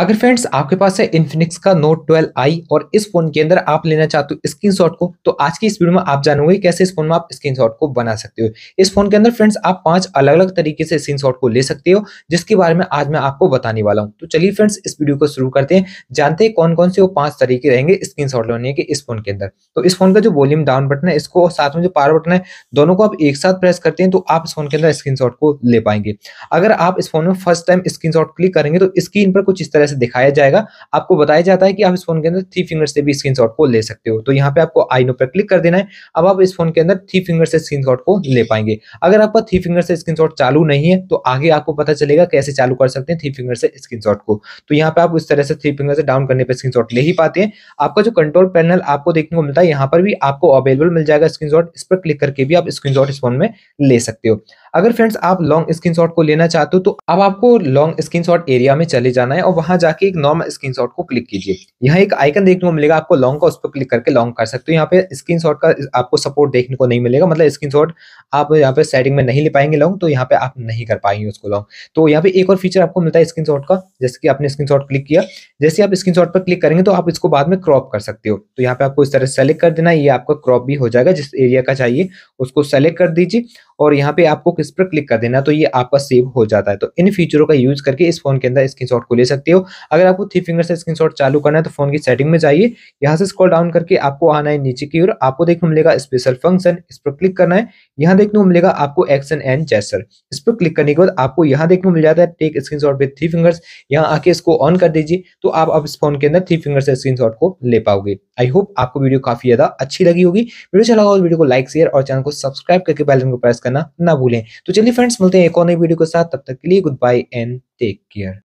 अगर फ्रेंड्स आपके पास है इन्फिनिक्स का नोट ट्वेल्व आई और इस फोन के अंदर आप लेना चाहते हो शॉट को तो आज की इस वीडियो में आप जानोगे कैसे इस फोन में आप शॉट को बना सकते हो इस फोन के अंदर फ्रेंड्स आप पांच अलग अलग तरीके से शॉट को ले सकते हो जिसके बारे में आज मैं आपको बताने वाला हूँ तो चलिए फ्रेंड्स इस वीडियो को शुरू करते हैं जानते हैं कौन कौन से वो पांच तरीके रहेंगे स्क्रीन लेने के इस फोन के अंदर तो इस फोन का जो वॉल्यूम डाउन बटन है इसको और साथ में जो पावर बटन है दोनों को आप एक साथ प्रेस करते हैं तो आप इस फोन के अंदर स्क्रीन को ले पाएंगे अगर आप इस फोन में फर्स्ट टाइम स्क्रीन क्लिक करेंगे तो स्क्रीन पर कुछ इस तरह तरह से दिखाया जाएगा आपको बताया जाता है कि आप इस फोन के अंदर थ्री फिंगर से भी स्क्रीन को ले सकते हो तो यहाँ पे आपको आइनो पर क्लिक कर देना है अब आप इस फोन के अंदर थ्री फिंगर से स्क्रीन को ले पाएंगे अगर आपका थ्री फिंगर से स्क्रीन चालू नहीं है तो आगे आपको पता चलेगा कैसे चालू कर सकते हैं थ्री फिंगर से स्क्रीन को तो यहाँ पे आप इस तरह से थ्री फिंगर से डाउन करने पर स्क्रीन ले ही पाते हैं आपका जो कंट्रोल पैनल आपको देखने को मिलता है यहाँ पर भी आपको अवेलेबल मिल जाएगा स्क्रीन इस पर क्लिक करके भी आप स्क्रीन इस फोन में ले सकते हो अगर फ्रेंड्स आप लॉन्ग स्क्रीन को लेना चाहते हो तो अब आपको लॉन्ग स्क्रीन एरिया में चले जाना है और वहां जाके एक नॉर्मल स्क्रीन को क्लिक कीजिए यहाँ एक आइकन देखने को मिलेगा आपको लॉन्ग का उस पर क्लिक करके लॉन्ग कर सकते हो यहाँ पे स्क्रीन का आपको सपोर्ट देखने को नहीं मिलेगा मतलब स्क्रीन आप यहाँ पे सेटिंग में नहीं ले पाएंगे लॉन्ग तो यहाँ पे आप नहीं कर पाएंगे उसको लॉन्ग तो यहाँ पे एक और फीचर आपको मिलता है स्क्रीन का जैसे कि आपने स्क्रीन क्लिक किया जैसे आप स्क्रीन पर क्लिक करेंगे तो आप इसको बाद में क्रॉप कर सकते हो तो यहाँ पे आपको इस तरह सेलेक्ट कर देना ये आपका क्रॉप भी हो जाएगा जिस एरिया का चाहिए उसको सेलेक्ट कर दीजिए और यहाँ पे आपको किस पर क्लिक कर देना तो ये आपका सेव हो जाता है तो इन फीचरों का यूज करके इस फोन के अंदर स्क्रीन को ले सकते हो अगर आपको थ्री फिंगर से स्क्रीन चालू करना है तो फोन की सेटिंग में जाइए यहाँ से स्क्रॉल डाउन करके आपको आना है नीचे की ओर आपको देखने मिलेगा स्पेशल फंक्शन इस पर क्लिक करना है यहाँ देखने को मिलेगा आपको एक्शन एंड जैसर इस पर क्लिक करने के बाद आपको यहाँ देखने को मिल जाता है take screenshot three fingers यहाँ आके इसको ऑन कर दीजिए तो आप अब इस फोन के अंदर थ्री फिंगर से स्क्रीन को ले पाओगे आई होप आपको वीडियो काफी ज्यादा अच्छी लगी होगी वीडियो अच्छा लगा हो तो वीडियो को लाइक शेयर और चैनल को सब्सक्राइब करके बेल को प्रेस करना ना भूलें तो चलिए फ्रेंड्स मिलते हैं एक और नई वीडियो के साथ तब तक के लिए goodbye and take care